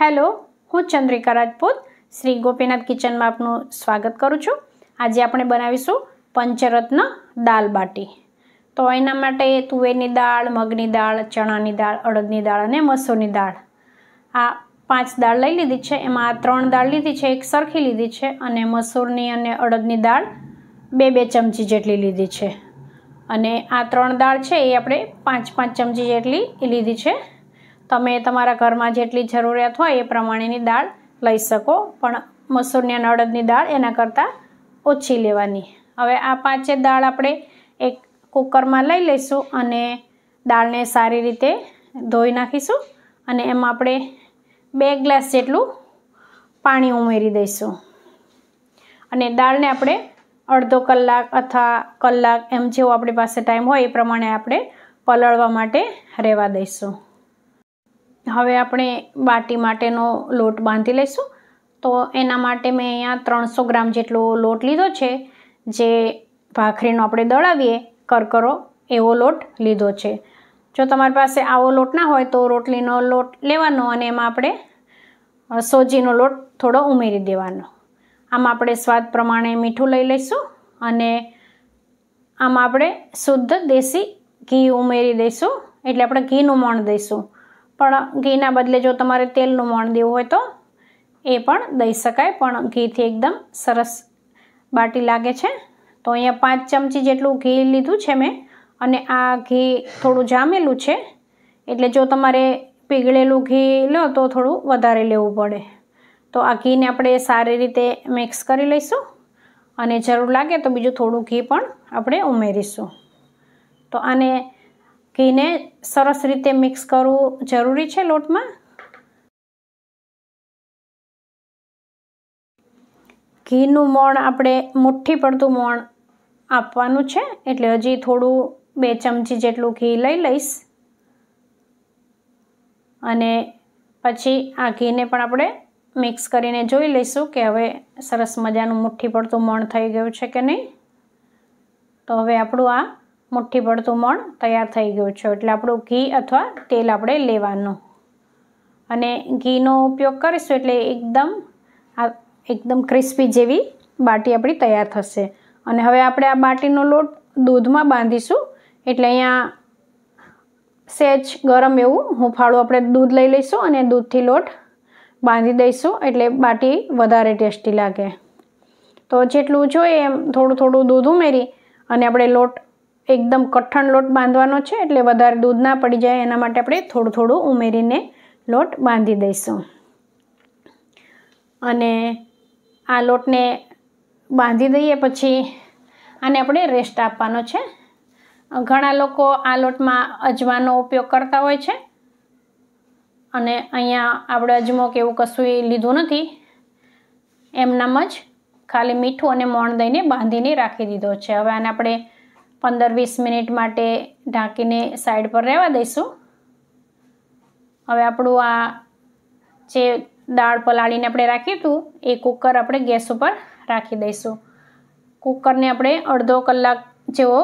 hello હું ચંદ્રિકા રાજપૂત શ્રી ગોપીનાથ કિચનમાં આપનું સ્વાગત કરું છું આજે આપણે બનાવીશું પંચરત્ન દાલ બાટી તો એના માટે તુવેરની દાળ મગની દાળ ચણાની દાળ અડદની દાળ અને મસૂરની દાળ આ પાંચ દાળ લઈ લીધી છે એમાં આ ત્રણ દાળ લીધી છે એક સરખી લીધી છે અને મસૂરની અને અડદની દાળ બે બે ચમચી જેટલી લીધી છે અને આ ત્રણ દાળ છે એ આપણે પાંચ પાંચ ચમચી જેટલી લીધી છે તમે તમારા ઘરમાં જેટલી જરૂરિયાત હોય એ પ્રમાણેની દાળ લઈ શકો પણ મસૂરની અને અડદની દાળ એના કરતાં ઓછી લેવાની હવે આ પાંચે દાળ આપણે એક કુકરમાં લઈ લઈશું અને દાળને સારી રીતે ધોઈ નાખીશું અને એમાં આપણે બે ગ્લાસ જેટલું પાણી ઉમેરી દઈશું અને દાળને આપણે અડધો કલાક અથવા કલાક એમ જેવો આપણી પાસે ટાઈમ હોય એ પ્રમાણે આપણે પલળવા માટે રહેવા દઈશું હવે આપણે બાટી માટેનો લોટ બાંધી લઈશું તો એના માટે મેં અહીંયા ત્રણસો ગ્રામ જેટલો લોટ લીધો છે જે ભાખરીનો આપણે દળાવીએ કરકરો એવો લોટ લીધો છે જો તમારી પાસે આવો લોટ ના હોય તો રોટલીનો લોટ લેવાનો અને એમાં આપણે સોજીનો લોટ થોડો ઉમેરી દેવાનો આમાં આપણે સ્વાદ પ્રમાણે મીઠું લઈ લઈશું અને આમાં આપણે શુદ્ધ દેશી ઘી ઉમેરી દઈશું એટલે આપણે ઘીનું મણ દઈશું પણ ઘીના બદલે જો તમારે તેલનું મોણ દેવું હોય તો એ પણ દઈ શકાય પણ ઘીથી એકદમ સરસ બાટી લાગે છે તો અહીંયા પાંચ ચમચી જેટલું ઘી લીધું છે મેં અને આ ઘી થોડું જામેલું છે એટલે જો તમારે પીગળેલું ઘી લો તો થોડું વધારે લેવું પડે તો આ ઘીને આપણે સારી રીતે મિક્સ કરી લઈશું અને જરૂર લાગે તો બીજું થોડું ઘી પણ આપણે ઉમેરીશું તો આને ઘીને સરસ રીતે મિક્સ કરવું જરૂરી છે લોટમાં ઘીનું મોણ આપણે મુઠ્ઠી પડતું મોણ આપવાનું છે એટલે હજી થોડું બે ચમચી જેટલું ઘી લઈ લઈશ અને પછી આ ઘીને પણ આપણે મિક્સ કરીને જોઈ લઈશું કે હવે સરસ મજાનું મુઠ્ઠી પડતું મોણ થઈ ગયું છે કે નહીં તો હવે આપણું આ મુઠ્ઠી પડતું મણ તૈયાર થઈ ગયું છે એટલે આપણું ઘી અથવા તેલ આપણે લેવાનું અને ઘીનો ઉપયોગ કરીશું એટલે એકદમ આ એકદમ ક્રિસ્પી જેવી બાટી આપણી તૈયાર થશે અને હવે આપણે આ બાટીનો લોટ દૂધમાં બાંધીશું એટલે અહીંયા સેજ ગરમ એવું હુંફાળું આપણે દૂધ લઈ લઈશું અને દૂધથી લોટ બાંધી દઈશું એટલે બાટી વધારે ટેસ્ટી લાગે તો જેટલું જોઈએ એમ થોડું થોડું દૂધ ઉમેરી અને આપણે લોટ એકદમ કઠણ લોટ બાંધવાનો છે એટલે વધારે દૂધ ના પડી જાય એના માટે આપણે થોડું થોડું ઉમેરીને લોટ બાંધી દઈશું અને આ લોટને બાંધી દઈએ પછી આને આપણે રેસ્ટ આપવાનો છે ઘણા લોકો આ લોટમાં અજમાનો ઉપયોગ કરતા હોય છે અને અહીંયા આપણે અજમો કે એવું કશું લીધું નથી એમનામ જ ખાલી મીઠું અને મોણ દઈને બાંધીને રાખી દીધો છે હવે આને આપણે પંદર વીસ મિનિટ માટે ઢાંકીને સાઈડ પર રહેવા દઈશું હવે આપણું આ જે દાળ પલાળીને આપણે રાખ્યું હતું એ કુકર આપણે ગેસ ઉપર રાખી દઈશું કુકરને આપણે અડધો કલાક જેવો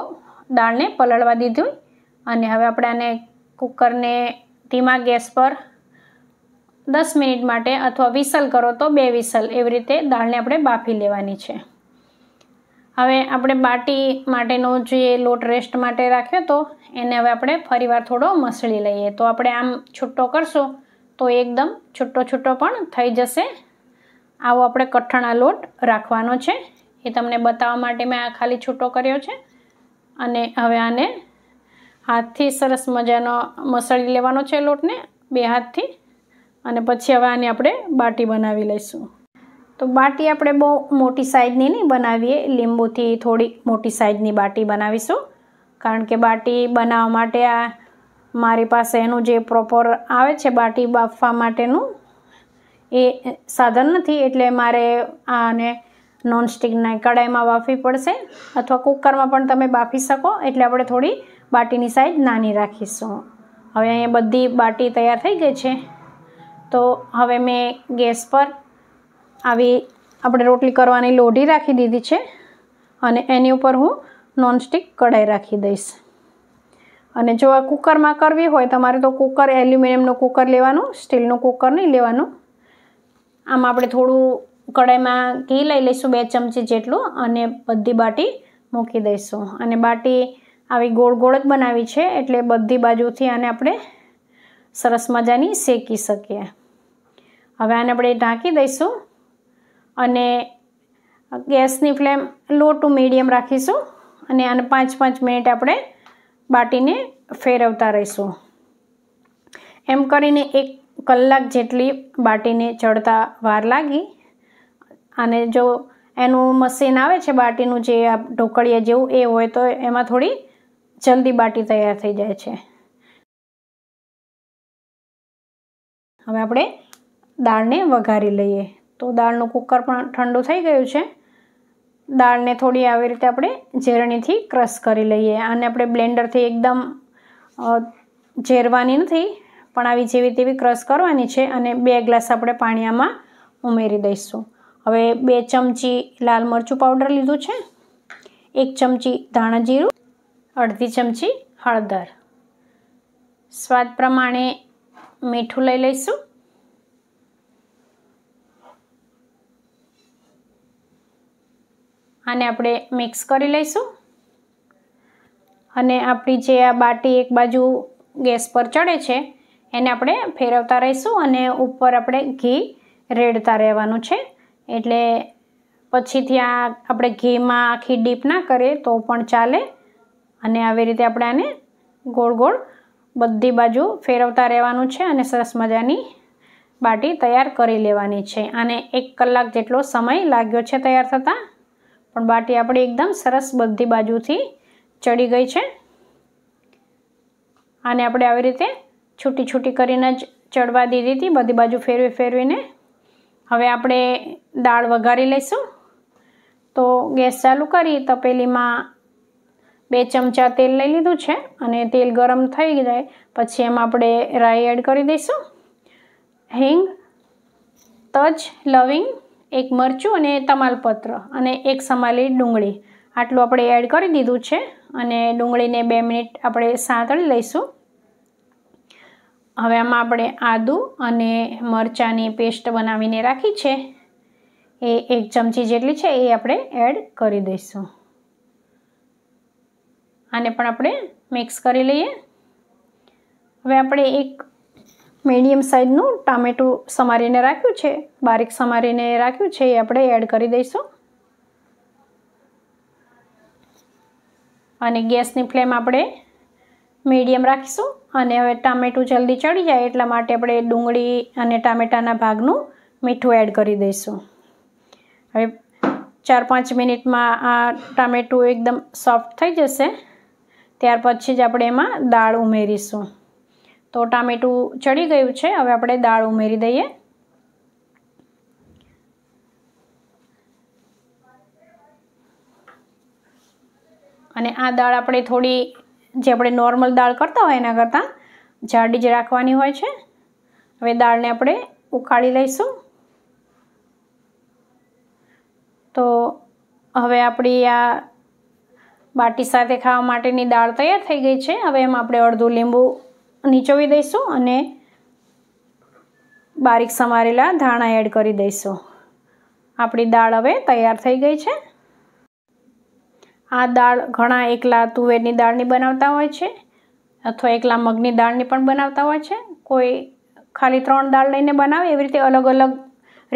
દાળને પલળવા દીધું અને હવે આપણે આને કુકરને ધીમા ગેસ પર દસ મિનિટ માટે અથવા વિસલ કરો તો બે વિસલ એવી રીતે દાળને આપણે બાફી લેવાની છે હવે આપણે બાટી માટેનો જે લોટ રેસ્ટ માટે રાખ્યો તો એને હવે આપણે ફરીવાર થોડો મસળી લઈએ તો આપણે આમ છૂટો કરશું તો એકદમ છૂટો છૂટો પણ થઈ જશે આવો આપણે કઠણા લોટ રાખવાનો છે એ તમને બતાવવા માટે મેં આ ખાલી છૂટો કર્યો છે અને હવે આને હાથથી સરસ મજાનો મસળી લેવાનો છે લોટને બે હાથથી અને પછી હવે આની આપણે બાટી બનાવી લઈશું તો બાટી આપણે બહુ મોટી સાઇઝની નહીં બનાવીએ લીંબુથી થોડી મોટી સાઇઝની બાટી બનાવીશું કારણ કે બાટી બનાવવા માટે આ મારી પાસે એનું જે પ્રોપર આવે છે બાટી બાફવા માટેનું એ સાધન નથી એટલે મારે આને નોનસ્ટિકના કડાઈમાં બાફવી પડશે અથવા કુકરમાં પણ તમે બાફી શકો એટલે આપણે થોડી બાટીની સાઇઝ નાની રાખીશું હવે અહીંયા બધી બાટી તૈયાર થઈ ગઈ છે તો હવે મેં ગેસ પર આવી આપણે રોટલી કરવાની લોઢી રાખી દીધી છે અને એની ઉપર હું નોનસ્ટિક કઢાઈ રાખી દઈશ અને જો આ કુકરમાં કરવી હોય તમારે તો કુકર એલ્યુમિનિયમનું કુકર લેવાનું સ્ટીલનું કુકર નહીં લેવાનું આમ આપણે થોડું કઢાઈમાં ઘી લઈ લઈશું બે ચમચી જેટલું અને બધી બાટી મૂકી દઈશું અને બાટી આવી ગોળ ગોળ જ બનાવી છે એટલે બધી બાજુથી આને આપણે સરસ મજાની શેકી શકીએ હવે આને આપણે ઢાંકી દઈશું અને ગેસની ફ્લેમ લો ટુ મીડિયમ રાખીશું અને આને પાંચ પાંચ મિનિટ આપણે બાટીને ફેરવતા રહીશું એમ કરીને એક કલાક જેટલી બાટીને ચડતા વાર લાગી અને જો એનું મશીન આવે છે બાટીનું જે આ ઢોકળિયા જેવું એ હોય તો એમાં થોડી જલ્દી બાટી તૈયાર થઈ જાય છે હવે આપણે દાળને વઘારી લઈએ તો દાળનું કુકર પણ ઠંડુ થઈ ગયું છે દાળને થોડી આવી રીતે આપણે ઝેરણીથી ક્રશ કરી લઈએ આને આપણે બ્લેન્ડરથી એકદમ ઝેરવાની નથી પણ આવી જેવી તેવી ક્રશ કરવાની છે અને બે ગ્લાસ આપણે પાણી આમાં ઉમેરી દઈશું હવે બે ચમચી લાલ મરચું પાવડર લીધું છે એક ચમચી ધાણા જીરું અડધી ચમચી હળદર સ્વાદ પ્રમાણે મીઠું લઈ લઈશું આને આપણે મિક્સ કરી લઈશું અને આપણી જે આ બાટી એક બાજુ ગેસ પર ચડે છે એને આપણે ફેરવતા રહીશું અને ઉપર આપણે ઘી રેડતા રહેવાનું છે એટલે પછી ત્યાં આપણે ઘીમાં આખી ડીપ ના કરીએ તો પણ ચાલે અને આવી રીતે આપણે આને ગોળ ગોળ બધી બાજુ ફેરવતા રહેવાનું છે અને સરસ મજાની બાટી તૈયાર કરી લેવાની છે અને એક કલાક જેટલો સમય લાગ્યો છે તૈયાર થતાં પણ બાટી આપણી એકદમ સરસ બધી બાજુથી ચડી ગઈ છે આને આપણે આવી રીતે છૂટી છૂટી કરીને જ ચડવા દીધી હતી બધી બાજુ ફેરવી ફેરવીને હવે આપણે દાળ વઘારી લઈશું તો ગેસ ચાલુ કરી તપેલીમાં બે ચમચા તેલ લઈ લીધું છે અને તેલ ગરમ થઈ જાય પછી એમાં આપણે રાઈ એડ કરી દઈશું હિંગ તજ લવિંગ એક મરચું અને તમાલપત્ર અને એક સમાલી ડુંગળી આટલું આપણે એડ કરી દીધું છે અને ડુંગળીને બે મિનિટ આપણે સાંતળી લઈશું હવે આમાં આપણે આદું અને મરચાંની પેસ્ટ બનાવીને રાખી છે એ એક ચમચી જેટલી છે એ આપણે એડ કરી દઈશું આને પણ આપણે મિક્સ કરી લઈએ હવે આપણે એક મીડિયમ સાઇઝનું ટામેટું સમારીને રાખ્યું છે બારીક સમારીને રાખ્યું છે એ આપણે એડ કરી દઈશું અને ગેસની ફ્લેમ આપણે મીડિયમ રાખીશું અને હવે ટામેટું જલ્દી ચડી જાય એટલા માટે આપણે ડુંગળી અને ટામેટાના ભાગનું મીઠું એડ કરી દઈશું હવે ચાર પાંચ મિનિટમાં આ ટામેટું એકદમ સોફ્ટ થઈ જશે ત્યાર પછી જ આપણે એમાં દાળ ઉમેરીશું તો ટામેટું ચડી ગયું છે હવે આપણે દાળ ઉમેરી દઈએ અને આ દાળ આપણે થોડી જે આપણે નોર્મલ દાળ કરતા હોય એના કરતાં જાડી જ રાખવાની હોય છે હવે દાળને આપણે ઉકાળી લઈશું તો હવે આપણી આ બાટી સાથે ખાવા માટેની દાળ તૈયાર થઈ ગઈ છે હવે એમાં આપણે અડધું લીંબુ નીચોવી દઈશું અને બારીક સમારેલા ધાણા એડ કરી દઈશું આપણી દાળ હવે તૈયાર થઈ ગઈ છે આ દાળ ઘણા એકલા તુવેરની દાળની બનાવતા હોય છે અથવા એકલા મગની દાળની પણ બનાવતા હોય છે કોઈ ખાલી ત્રણ દાળ લઈને બનાવે એવી રીતે અલગ અલગ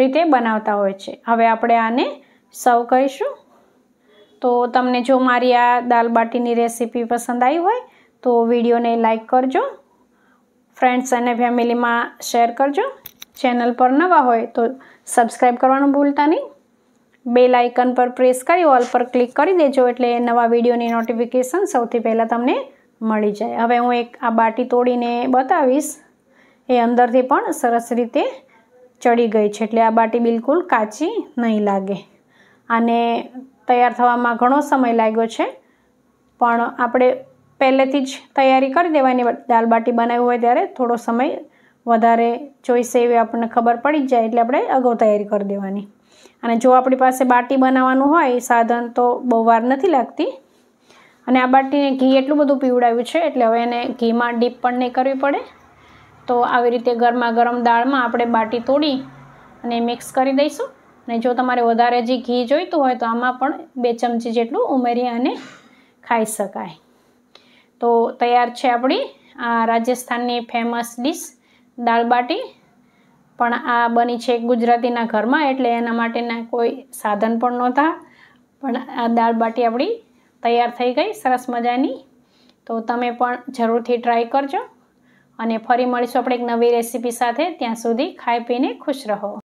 રીતે બનાવતા હોય છે હવે આપણે આને સર્વ કરીશું તો તમને જો મારી આ દાલ બાટીની રેસીપી પસંદ આવી હોય તો વિડીયોને લાઈક કરજો ફ્રેન્ડ્સ અને ફેમિલીમાં શેર કરજો ચેનલ પર નવા હોય તો સબસ્ક્રાઈબ કરવાનું ભૂલતા નહીં બે લાઇકન પર પ્રેસ કરી ઓલ પર ક્લિક કરી દેજો એટલે નવા વિડીયોની નોટિફિકેશન સૌથી પહેલાં તમને મળી જાય હવે હું એક આ બાટી તોડીને બતાવીશ એ અંદરથી પણ સરસ રીતે ચડી ગઈ છે એટલે આ બાટી બિલકુલ કાચી નહીં લાગે અને તૈયાર થવામાં ઘણો સમય લાગ્યો છે પણ આપણે પહેલેથી જ તૈયારી કરી દેવાની દાલ બાટી બનાવી હોય ત્યારે થોડો સમય વધારે જોઈશે એવી આપણને ખબર પડી જ જાય એટલે આપણે અગાઉ તૈયારી કરી દેવાની અને જો આપણી પાસે બાટી બનાવવાનું હોય સાધન તો બહુ વાર નથી લાગતી અને આ બાટીને ઘી એટલું બધું પીવડાવ્યું છે એટલે હવે એને ઘીમાં ડીપ પણ નહીં કરવી પડે તો આવી રીતે ગરમા ગરમ દાળમાં આપણે બાટી તોડી અને મિક્સ કરી દઈશું અને જો તમારે વધારે જે ઘી જોઈતું હોય તો આમાં પણ બે ચમચી જેટલું ઉમેરી અને ખાઈ શકાય તો તૈયાર છે આપણી આ રાજસ્થાનની ફેમસ ડીશ દાલબાટી પણ આ બની છે ગુજરાતીના ઘરમાં એટલે એના માટેના કોઈ સાધન પણ નહોતા પણ આ દાલબાટી આપણી તૈયાર થઈ ગઈ સરસ મજાની તો તમે પણ જરૂરથી ટ્રાય કરજો અને ફરી મળીશું આપણે એક નવી રેસીપી સાથે ત્યાં સુધી ખાઈ પીને ખુશ રહો